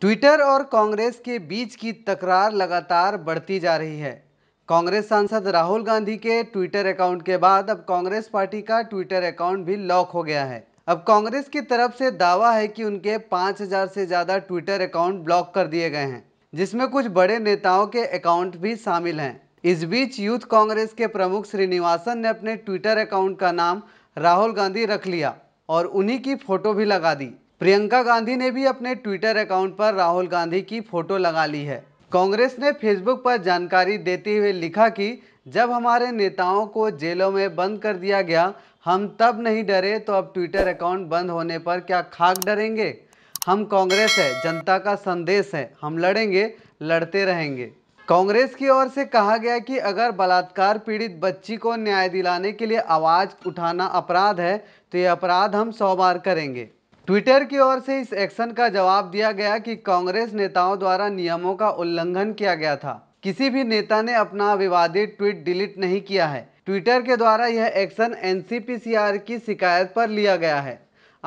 Twitter और कांग्रेस के बीच की तकरार लगातार बढ़ती जा रही है कांग्रेस सांसद राहुल गांधी के ट्विटर अकाउंट के बाद अब कांग्रेस पार्टी का ट्विटर अकाउंट भी लॉक हो गया है अब कांग्रेस की तरफ से दावा है कि उनके 5000 से ज़्यादा ट्विटर अकाउंट ब्लॉक कर दिए गए हैं जिसमें कुछ बड़े नेताओं के अकाउंट भी शामिल हैं इस बीच यूथ कांग्रेस के प्रमुख श्रीनिवासन ने अपने ट्विटर अकाउंट का नाम राहुल गांधी रख लिया और उन्हीं की फोटो भी लगा दी प्रियंका गांधी ने भी अपने ट्विटर अकाउंट पर राहुल गांधी की फोटो लगा ली है कांग्रेस ने फेसबुक पर जानकारी देते हुए लिखा कि जब हमारे नेताओं को जेलों में बंद कर दिया गया हम तब नहीं डरे तो अब ट्विटर अकाउंट बंद होने पर क्या खाक डरेंगे हम कांग्रेस है जनता का संदेश है हम लड़ेंगे लड़ते रहेंगे कांग्रेस की ओर से कहा गया कि अगर बलात्कार पीड़ित बच्ची को न्याय दिलाने के लिए आवाज़ उठाना अपराध है तो ये अपराध हम सौ बार करेंगे ट्विटर की ओर से इस एक्शन का जवाब दिया गया कि कांग्रेस नेताओं द्वारा नियमों का उल्लंघन किया गया था किसी भी नेता ने अपना विवादित ट्वीट डिलीट नहीं किया है ट्विटर के द्वारा यह एक्शन एन की शिकायत पर लिया गया है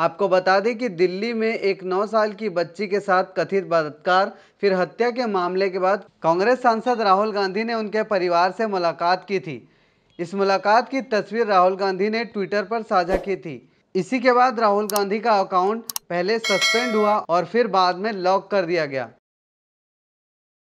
आपको बता दें कि दिल्ली में एक 9 साल की बच्ची के साथ कथित बलात्कार फिर हत्या के मामले के बाद कांग्रेस सांसद राहुल गांधी ने उनके परिवार से मुलाकात की थी इस मुलाकात की तस्वीर राहुल गांधी ने ट्विटर पर साझा की थी इसी के बाद राहुल गांधी का अकाउंट पहले सस्पेंड हुआ और फिर बाद में लॉक कर दिया गया